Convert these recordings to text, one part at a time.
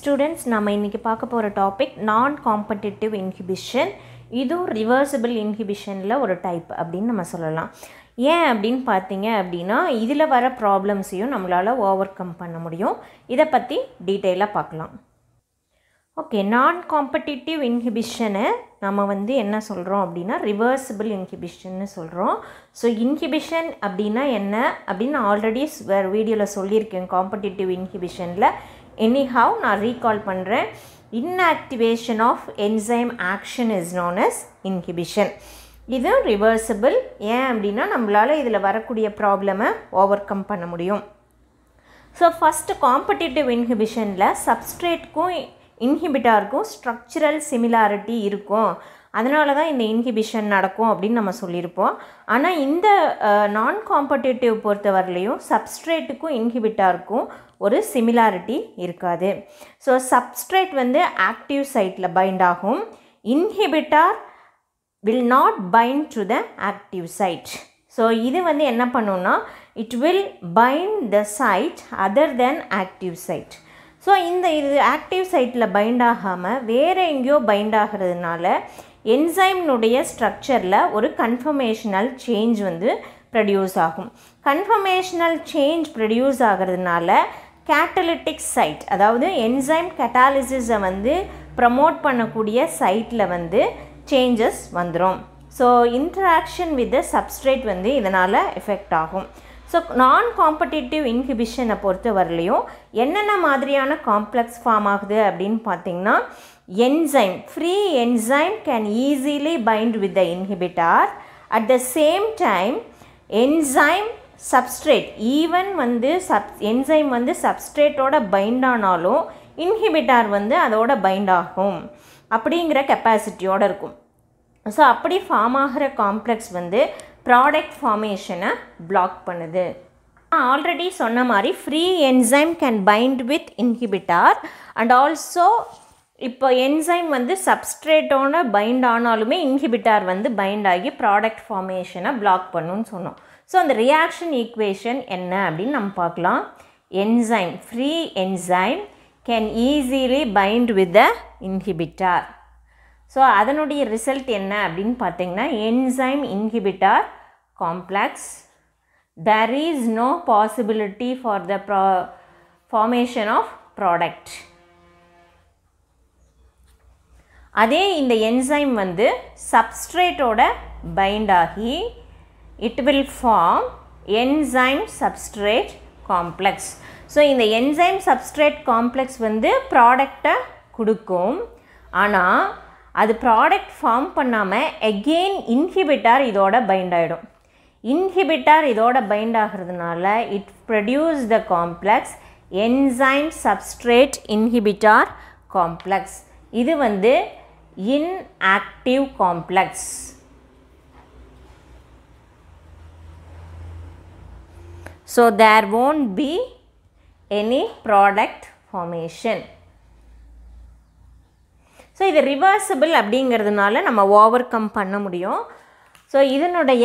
Students நம்ம இன்றைக்கி பார்க்க போகிற டாபிக் நான் காம்படிட்டிவ் இன்ஹிபிஷன் இதுவும் ரிவர்சிபிள் இன்ஹிபிஷனில் ஒரு டைப் அப்படின்னு நம்ம சொல்லலாம் ஏன் அப்படின்னு பார்த்தீங்க அப்படின்னா இதில் வர ப்ராப்ளம்ஸையும் நம்மளால் ஓவர் கம் பண்ண முடியும் இதை பற்றி டீட்டெயிலாக பார்க்கலாம் ஓகே நான் காம்படிட்டிவ் இன்ஹிபிஷனை நம்ம வந்து என்ன சொல்கிறோம் அப்படின்னா ரிவர்சிபிள் இன்ஹிபிஷன்னு சொல்கிறோம் ஸோ இன்ஹிபிஷன் அப்படின்னா என்ன அப்படின்னு ஆல்ரெடி வேறு வீடியோவில் சொல்லியிருக்கேன் காம்படிட்டிவ் இன்ஹிபிஷனில் எனிஹவ் நான் ரீகால் பண்ணுறேன் inactivation of enzyme action is known as inhibition இது ரிவர்சபிள் ஏன் அப்படின்னா நம்மளால் இதில் வரக்கூடிய ப்ராப்ளமை ஓவர் கம் பண்ண முடியும் ஸோ ஃபஸ்ட்டு காம்படிட்டிவ் இன்ஹிபிஷனில் சப்ஸ்ட்ரேட்க்கும் இன்ஹிபிட்டாருக்கும் ஸ்ட்ரக்சரல் சிமிலாரிட்டி இருக்கும் அதனால தான் இந்த இன்ஹிபிஷன் நடக்கும் அப்படின்னு நம்ம சொல்லியிருப்போம் ஆனால் இந்த நான் காம்படேட்டிவ் பொறுத்தவரையிலையும் சப்ஸ்ட்ரேட்டுக்கும் இன்ஹிபிட்டாருக்கும் ஒரு சிமிலாரிட்டி இருக்காது ஸோ சப்ஸ்ட்ரேட் வந்து ஆக்டிவ் சைட்டில் பைண்ட் ஆகும் inhibitor will not bind to the active site so இது வந்து என்ன பண்ணுன்னா it will bind the site other than active site so இந்த இது ஆக்டிவ் சைட்டில் பைண்ட் ஆகாமல் வேறு எங்கேயோ பைண்ட் ஆகிறதுனால என்சைம்னுடைய ஸ்ட்ரக்சரில் ஒரு கன்ஃபர்மேஷனல் சேஞ்ச் வந்து ப்ரொடியூஸ் ஆகும் கன்ஃபர்மேஷனல் சேஞ்ச் ப்ரொடியூஸ் ஆகிறதுனால கேட்டலிட்டிக் சைட் அதாவது என்சைம் கேட்டாலிசிஸை வந்து ப்ரமோட் பண்ணக்கூடிய சைட்டில் வந்து சேஞ்சஸ் வந்துடும் so interaction with the substrate வந்து இதனால் எஃபெக்ட் ஆகும் ஸோ நான் காம்படிட்டிவ் இன்ஹிபிஷனை பொறுத்த வரலையும் என்னென்ன மாதிரியான காம்ப்ளெக்ஸ் ஃபார்ம் ஆகுது அப்படின்னு பார்த்திங்கன்னா enzyme, free enzyme can easily bind with the inhibitor. At the same time enzyme substrate even வந்து சப் என்சைம் வந்து சப்ஸ்ட்ரேட்டோட பைண்ட் ஆனாலும் இன்ஹிபிட்டார் வந்து அதோட பைண்ட் ஆகும் அப்படிங்கிற கெப்பாசிட்டியோடு இருக்கும் ஸோ அப்படி ஃபார்ம் ஆகிற காம்ப்ளெக்ஸ் வந்து ப்ராடக்ட் ஃபார்மேஷனை பிளாக் பண்ணுது ஆல்ரெடி சொன்ன மாதிரி free enzyme can bind with inhibitor and also இப்போ என்சைம் வந்து சப்ஸ்ட்ரேட்டோட பைண்ட் ஆனாலுமே இன்ஹிபிட்டார் வந்து பைண்ட் ஆகி ப்ராடக்ட் ஃபார்மேஷனை பிளாக் பண்ணுன்னு சொன்னோம் ஸோ அந்த ரியாக்ஷன் ஈக்குவேஷன் என்ன அப்படின்னு நம்ம பார்க்கலாம் enzyme free enzyme can easily bind with the inhibitor so அதனுடைய ரிசல்ட் என்ன அப்படின்னு பார்த்தீங்கன்னா enzyme inhibitor complex is no possibility for the ப்ரா ஃபார்மேஷன் ஆஃப் ப்ராடக்ட் அதே இந்த என்சைம் வந்து சப்ஸ்ட்ரேட்டோட பைண்ட் ஆகி it will form enzyme substrate complex so இந்த என்சைம் சப்ஸ்ட்ரேட் காம்ப்ளெக்ஸ் வந்து ப்ராடக்டை கொடுக்கும் ஆனால் அது ப்ராடக்ட் ஃபார்ம் பண்ணாமல் எகெயின் இன்ஹிபிட்டார் இதோட பைண்ட் ஆகிடும் இன்ஹிபிட்டார் இதோட பைண்ட் ஆகிறதுனால it produce the complex enzyme substrate inhibitor complex இது வந்து inactive complex so there won't be any product formation so இது ரிவர்சபிள் அப்படிங்கிறதுனால நம்ம ஓவர் கம் பண்ண முடியும் ஸோ இதனுடைய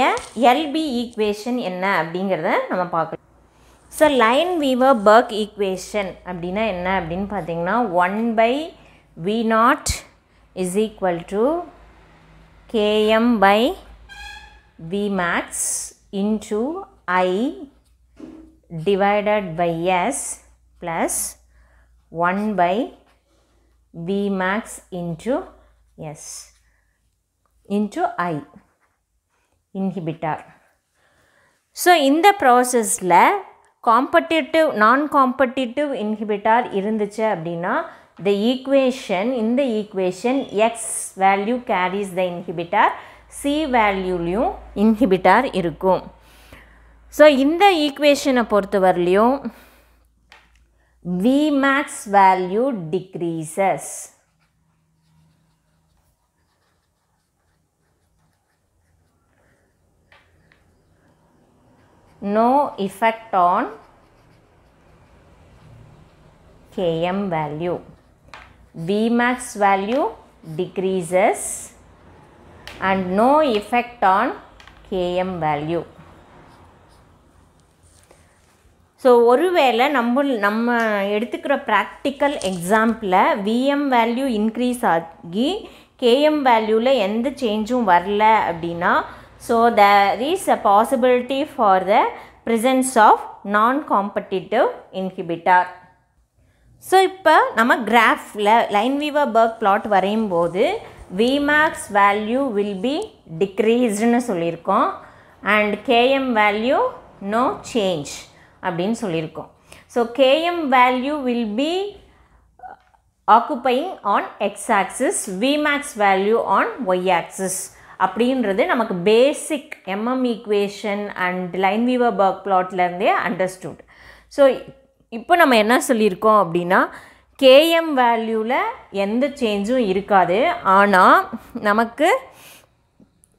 எல்பி ஈக்குவேஷன் என்ன அப்படிங்கிறத நம்ம பார்க்கலாம் so Lineweaver Burk equation அப்படின்னா என்ன அப்படின்னு பார்த்தீங்கன்னா one by V naught is equal to Km by V max into I divided by S plus 1 by V max into S into I inhibitor. So, in the process lab, competitive non competitive inhibitor இருந்துச்சு abdina the equation in the equation x value carries the inhibitor c வேல்யூலையும் inhibitor இருக்கும் ஸோ இந்த ஈக்குவேஷனை பொறுத்த v Vmax value decreases no effect on Km value Vmax value decreases and no effect on Km value. So, ஒருவேளை நம்ம நம்ம எடுத்துக்கிற பிராக்டிகல் எக்ஸாம்பிள்ல vm value increase இன்கிரீஸ் ஆகி km value எந்த சேஞ்சும் வரல அப்படினா so there is a possibility for the presence of non competitive inhibitor so இப்போ நம்ம கிராஃபில் லைன் வீவர் பர்க் பிளாட் வரையும் போது விமேக்ஸ் வேல்யூ வில் பி டிக்ரீஸ்டுன்னு சொல்லியிருக்கோம் and Km value no change அப்படின்னு சொல்லியிருக்கோம் so Km value will be occupying on X axis Vmax value on Y axis அப்படின்றது நமக்கு basic MM equation and Lineweaver Burk பிளாட்லேருந்தே understood so இப்போ நம்ம என்ன சொல்லியிருக்கோம் அப்படின்னா கேஎம் வேல்யூவில் எந்த சேஞ்சும் இருக்காது ஆனால் நமக்கு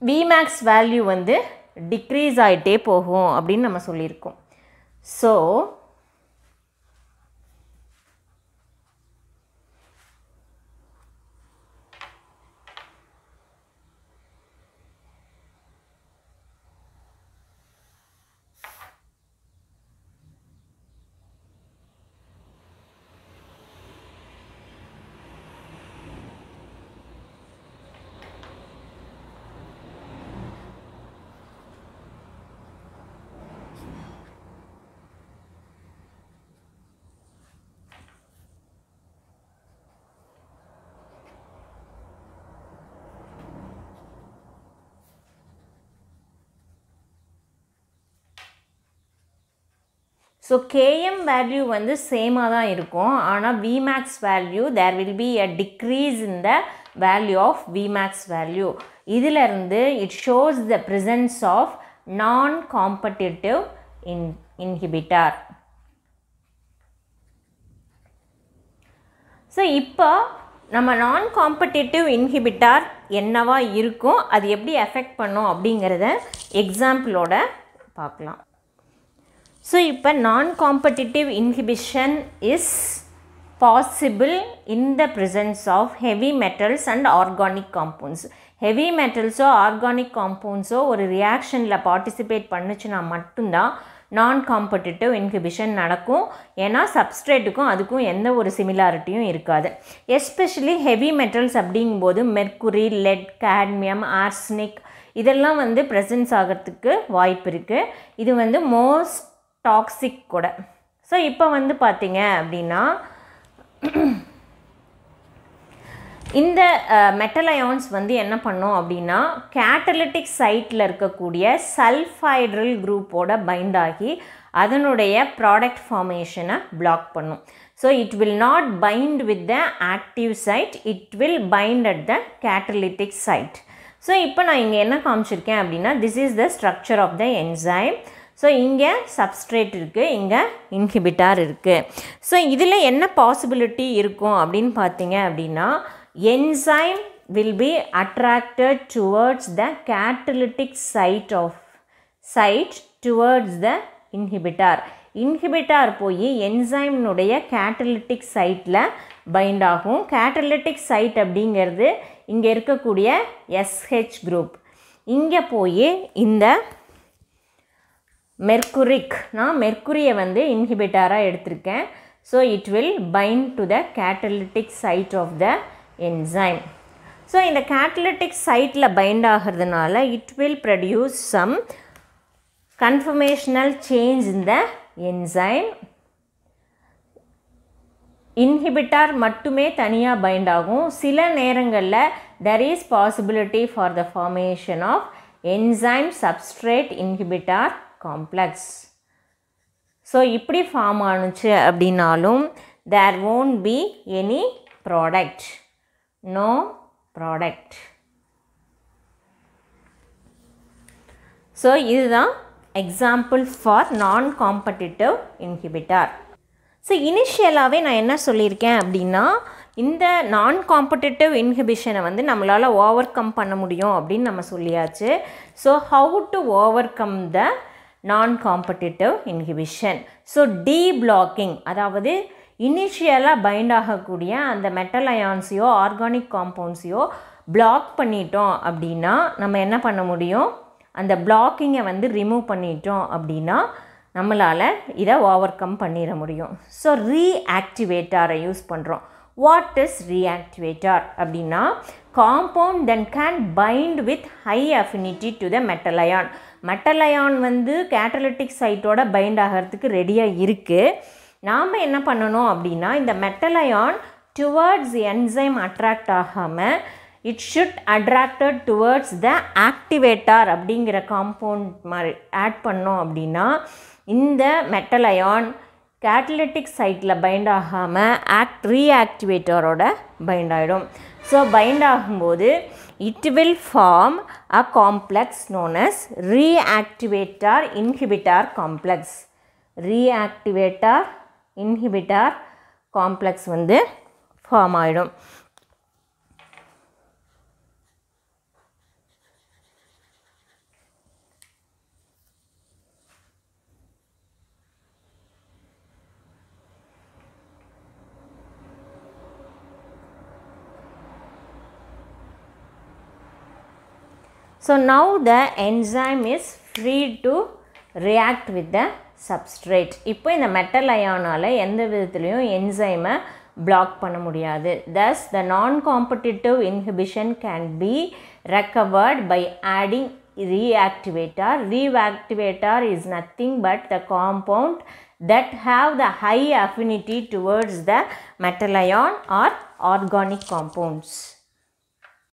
விமேக்ஸ் வேல்யூ வந்து டிக்ரீஸ் ஆகிட்டே போகும் அப்படின்னு நம்ம சொல்லியிருக்கோம் ஸோ ஸோ கேஎம் வேல்யூ வந்து சேமாக தான் இருக்கும் ஆனால் Vmax value there will be a decrease in the value of Vmax value இதிலிருந்து it shows the presence of non competitive in inhibitor so இப்போ நம்ம நான் காம்படிட்டிவ் இன்ஹிபிட்டார் என்னவாக இருக்கும் அது எப்படி எஃபெக்ட் பண்ணும் அப்படிங்கிறத எக்ஸாம்பிளோட பார்க்கலாம் ஸோ இப்போ non competitive inhibition is possible in the presence of heavy metals and organic compounds heavy மெட்டல்ஸோ ஆர்கானிக் காம்பவுண்ட்ஸோ ஒரு ரியாக்ஷனில் பார்ட்டிசிபேட் பண்ணுச்சுன்னா மட்டும்தான் நான் காம்படிட்டிவ் இன்ஹிபிஷன் நடக்கும் ஏன்னா சப்ஸ்ட்ரேட்டுக்கும் அதுக்கும் எந்த ஒரு சிமிலாரிட்டியும் இருக்காது எஸ்பெஷலி ஹெவி மெட்டல்ஸ் அப்படிங்கும்போது மெர்குரி லெட் கேட்மியம் ஆர்ஸ்னிக் இதெல்லாம் வந்து ப்ரெசன்ஸ் ஆகிறதுக்கு வாய்ப்பு இருக்குது இது வந்து மோஸ்ட் டாக்ஸிக் கூட ஸோ இப்போ வந்து பார்த்திங்க அப்படின்னா இந்த மெட்டலயான்ஸ் வந்து என்ன பண்ணோம் அப்படின்னா கேட்டலிட்டிக் சைட்டில் இருக்கக்கூடிய சல்ஃபைட்ரல் குரூப்போட பைண்ட் ஆகி அதனுடைய ப்ராடக்ட் ஃபார்மேஷனை பிளாக் பண்ணும் so it will not bind with the active site it will bind at the catalytic site so இப்போ நான் இங்கே என்ன காமிச்சிருக்கேன் அப்படின்னா this is the structure of the enzyme so இங்கே சப்ஸ்ட்ரேட் இருக்குது இங்கே இன்ஹிபிட்டார் இருக்குது ஸோ இதில் என்ன பாசிபிலிட்டி இருக்கும் அப்படின்னு பார்த்தீங்க அப்படின்னா enzyme will be attracted towards the catalytic site of site towards the inhibitor inhibitor போய் என்சைம்னுடைய கேட்டலிட்டிக் சைட்டில் பைண்ட் ஆகும் கேட்டலிட்டிக் சைட் அப்படிங்கிறது இங்கே இருக்கக்கூடிய எஸ்ஹெச் குரூப் இங்கே போய் இந்த மெர்குரிக்னா மெர்குரியை வந்து இன்ஹிபிட்டாராக எடுத்திருக்கேன் so it will bind to the catalytic site of the enzyme so இந்த கேட்டலிட்டிக் சைட்டில் பைண்ட் ஆகிறதுனால it will produce some conformational change இந்த த என்சைம் இன்ஹிபிட்டார் மட்டுமே தனியாக பைண்ட் ஆகும் சில நேரங்களில் there is possibility for the formation of enzyme substrate inhibitor complex so இப்படி ஃபார்ம் ஆணுச்சு அப்படின்னாலும் there won't be any product no product so இதுதான் example for non competitive inhibitor so இனிஷியலாகவே நான் என்ன சொல்லியிருக்கேன் அப்படின்னா இந்த நான் காம்படிட்டிவ் இன்ஹிபிஷனை வந்து நம்மளால் ஓவர் கம் பண்ண முடியும் அப்படின்னு நம்ம சொல்லியாச்சு so how to overcome the non competitive inhibition so deblocking அதாவது இனிஷியலாக பைண்ட் ஆகக்கூடிய அந்த மெட்டல் அயான்ஸையோ ஆர்கானிக் காம்பவுண்ட்ஸையோ பிளாக் பண்ணிட்டோம் அப்படின்னா நம்ம என்ன பண்ண முடியும் அந்த பிளாக்கிங்கை வந்து ரிமூவ் பண்ணிட்டோம் அப்படின்னா நம்மளால் இதை ஓவர் கம் பண்ணிட முடியும் ஸோ ரீஆக்டிவேட்டாரை யூஸ் பண்ணுறோம் வாட் இஸ் ரியாக்டிவேட்டர் அப்படின்னா compound then can bind with high affinity to the metal ion metal ion metal ion வந்து கேட்டலட்டிக் சைட்டோட பைண்ட் ஆகிறதுக்கு ரெடியாக இருக்குது நாம் என்ன பண்ணணும் அப்படின்னா இந்த metal ion towards enzyme attract ஆகாமல் it should attracted towards the activator அப்படிங்கிற காம்பவுண்ட் மாதிரி ஆட் பண்ணோம் அப்படின்னா இந்த மெட்டல் அயான் கேட்டலிட்டிக் சைட்டில் பைண்ட் ஆகாமல் ஆக்ட் ரீஆக்டிவேட்டரோட பைண்ட் ஆகிடும் ஸோ பைண்ட் ஆகும்போது it will form a complex known as reactivator inhibitor complex reactivator inhibitor complex வந்து ஃபார்ம் ஆகிடும் So now the enzyme is free to react with the substrate. இப்போ இந்த metal அயானால் எந்த விதத்துலையும் என்சைமை பிளாக் பண்ண முடியாது thus the non competitive inhibition can be recovered by adding reactivator. Reactivator is nothing but the compound that have the high affinity towards the metal ion or organic compounds.